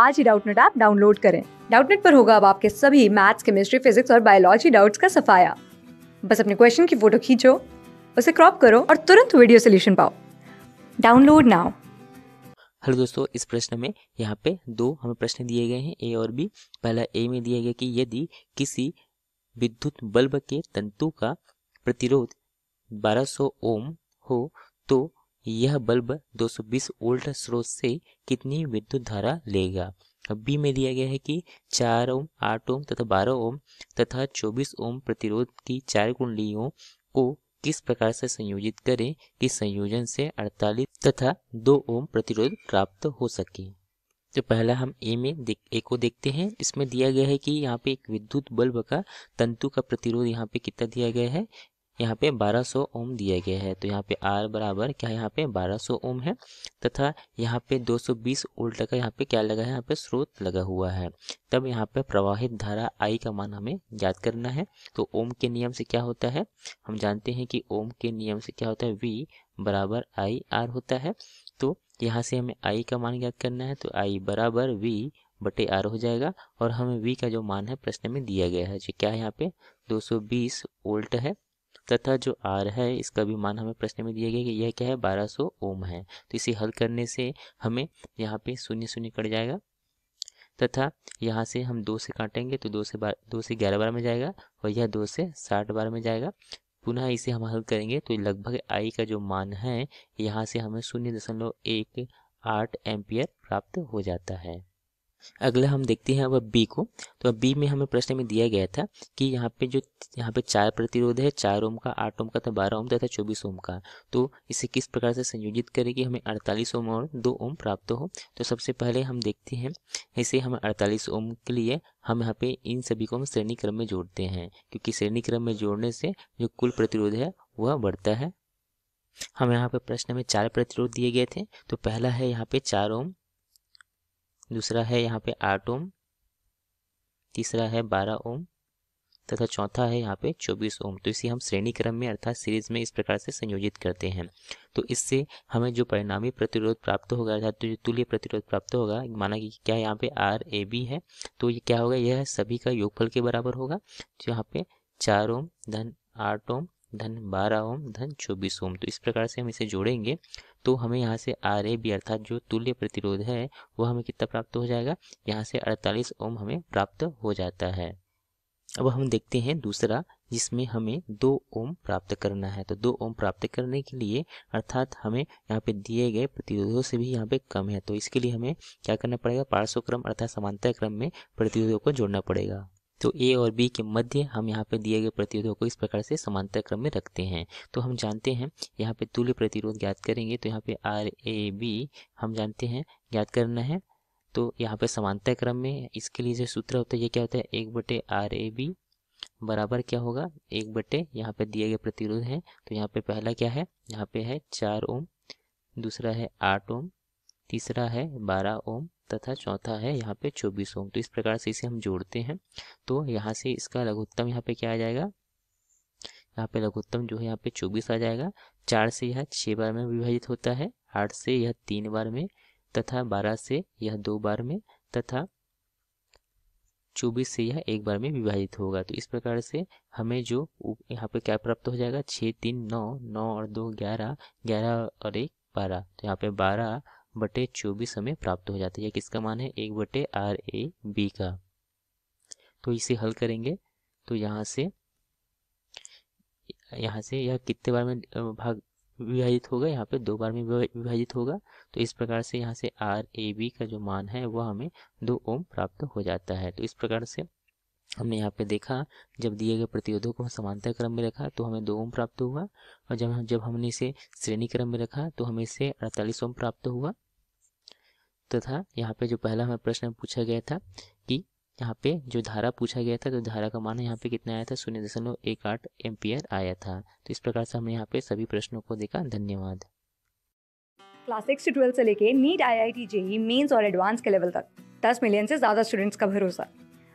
आज ही Doubtnut app download करें डाउटनेट पर होगा अब आपके सभी मैथ्स केमिस्ट्री फिजिक्स और बायोलॉजी डाउट्स का सफाया बस अपने क्वेश्चन की फोटो खींचो उसे क्रॉप करो और तुरंत वीडियो सोल्यूशन पाओ डाउनलोड नाउ हेलो दोस्तों इस प्रश्न में यहाँ पे दो हमें प्रश्न दिए गए हैं ए और बी पहला ए में दिया गया कि यदि किसी विद्युत बल्ब के तंतु का प्रतिरोध 1200 ओम हो तो यह बल्ब 220 वोल्ट स्रोत से कितनी विद्युत धारा लेगा बी में दिया गया है कि चार ओम आठ ओम तथा बारह ओम तथा चौबीस ओम प्रतिरोध की चार कुंडलियों को किस प्रकार से संयोजित करें कि संयोजन से 48 तथा 2 ओम प्रतिरोध प्राप्त हो सके तो पहला हम ए में ए को देखते हैं इसमें दिया गया है कि यहाँ पे एक विद्युत बल्ब का तंतु का प्रतिरोध यहाँ पे कितना दिया गया है यहाँ पे 1200 ओम दिया गया है तो यहाँ पे आर बराबर क्या यहाँ पे 1200 ओम है तथा यहाँ पे 220 वोल्ट का यहाँ पे क्या लगा है यहाँ पे स्रोत लगा हुआ है तब यहाँ पे प्रवाहित धारा आई का मान हमें याद करना है तो ओम के नियम से क्या होता है हम जानते हैं कि ओम के नियम से क्या होता है वी बराबर आई आर होता है तो यहाँ से हमें आई का मान ज्ञात करना है तो आई बराबर वी बटे आर हो जाएगा और हमें वी का जो मान है प्रश्न में दिया गया है जो क्या है यहाँ पे 220 वोल्ट है तथा जो आर है इसका भी मान हमें प्रश्न में दिया गया कि यह क्या है सौ ओम है तो इसे हल करने से हमें यहाँ पे शून्य शून्य कट जाएगा तथा यहाँ से हम दो से काटेंगे तो दो से बार दो से ग्यारह बार में जाएगा और यह दो से साठ बार में जाएगा पुनः इसे हम हल करेंगे तो लगभग आई का जो मान है यहाँ से हमें शून्य दशमलव एक आठ एम्पियर प्राप्त हो जाता है अगला हम देखते हैं अब बी को तो अब बी में हमें प्रश्न में दिया गया था कि यहाँ पे जो यहाँ पे चार प्रतिरोध है चार ओम का आठ ओम का था बारह ओम तथा चौबीस ओम का तो इसे किस प्रकार से संयोजित करेगी हमें अड़तालीस ओम और दो ओम प्राप्त हो तो सबसे पहले हम देखते हैं इसे हमें अड़तालीस ओम के लिए हम यहाँ पे इन सभी को हम श्रेणी क्रम में जोड़ते हैं क्योंकि श्रेणी क्रम में जोड़ने से जो कुल प्रतिरोध है वह बढ़ता है हम यहाँ पे प्रश्न में चार प्रतिरोध दिए गए थे तो पहला है यहाँ पे चार ओम दूसरा है यहाँ पे आठ ओम तीसरा है बारह ओम तथा चौथा है यहाँ पे चौबीस ओम तो इसे हम श्रेणी क्रम में अर्थात सीरीज में इस प्रकार से संयोजित करते हैं तो इससे हमें जो परिणामी प्रतिरोध प्राप्त होगा अर्थात तो जो तुल्य प्रतिरोध प्राप्त होगा माना कि क्या यहाँ पे आर ए बी है तो ये क्या होगा यह सभी का योगफल के बराबर होगा जो यहाँ पे चार ओम धन आठ ओम धन बारह ओम धन चौबीस ओम तो इस प्रकार से हम इसे जोड़ेंगे तो हमें यहाँ से आर ए बी अर्थात जो तुल्य प्रतिरोध है वह हमें कितना प्राप्त हो जाएगा यहाँ से अड़तालीस ओम हमें प्राप्त हो जाता है अब हम देखते हैं दूसरा जिसमें हमें दो ओम प्राप्त करना है तो दो ओम प्राप्त करने के लिए अर्थात हमें यहाँ पे दिए गए प्रतिरोधों से भी यहाँ पे कम है तो इसके लिए हमें क्या करना पड़ेगा पार्श्व क्रम अर्थात समांतर क्रम में प्रतिरोधों को जोड़ना पड़ेगा तो ए और बी के मध्य हम यहाँ पे दिए गए प्रतिरोधों को इस प्रकार से समांतर क्रम में रखते हैं तो हम जानते हैं यहाँ पे तुल्य प्रतिरोध ज्ञात करेंगे तो यहाँ पे आर ए बी हम जानते हैं ज्ञात करना है तो यहाँ पे समांतर क्रम में इसके लिए जो सूत्र होता है ये क्या होता है एक बटे आर ए बी बराबर क्या होगा एक बटे यहाँ पे दिए गए प्रतिरोध हैं तो यहाँ पे पहला क्या है यहाँ पे है चार ओम दूसरा है आठ ओम तीसरा है बारह ओम तथा चौथा है यहाँ पे चौबीस ओम तो इस प्रकार से इसे हम जोड़ते हैं तो यहाँ से इसका लघुत्तम यहाँ पे क्या आ जाएगा यहाँ पे लघुत्तम जो है यहाँ पे चौबीस आ जाएगा चार से यह छः बार में विभाजित होता है आठ से यह तीन बार में तथा बारह से यह दो बार में तथा चौबीस से यह एक बार में विभाजित होगा तो इस प्रकार से हमें जो यहाँ पे क्या प्राप्त हो जाएगा छः तीन नौ नौ और दो ग्यारह ग्यारह और एक बारह तो यहाँ पे बारह बटे चौबीस हमें प्राप्त हो जाती है किसका मान है एक बटे आर ए बी का तो इसे हल करेंगे तो यहाँ से यहाँ से यह कितने बार में भाग विभाजित होगा यहाँ पे दो बार में विभाजित होगा तो इस प्रकार से यहाँ से आर ए बी का जो मान है वह हमें दो ओम प्राप्त हो जाता है तो इस प्रकार से हमने यहाँ पे देखा जब दिए गए प्रतिरोधों को समांतर क्रम में रखा तो हमें दो ओम प्राप्त हुआ और जब जब हमने इसे श्रेणी क्रम में रखा तो हमें इसे अड़तालीस ओम प्राप्त हुआ तथा तो यहाँ पे जो पहला हमें प्रश्न पूछा गया था कि यहाँ पे जो धारा पूछा गया था तो धारा का मान यहाँ पे कितना आया था शून्य दशमलव एक आठ एम्पियर आया था तो इस प्रकार से हमने यहाँ पे सभी प्रश्नों को देखा धन्यवाद क्लास सिक्स से ट्वेल्थ से लेके NEET I I T JEE mains और एडवांस के लेवल तक दस मिलियन से ज्यादा स्टूडेंट्स का भरोसा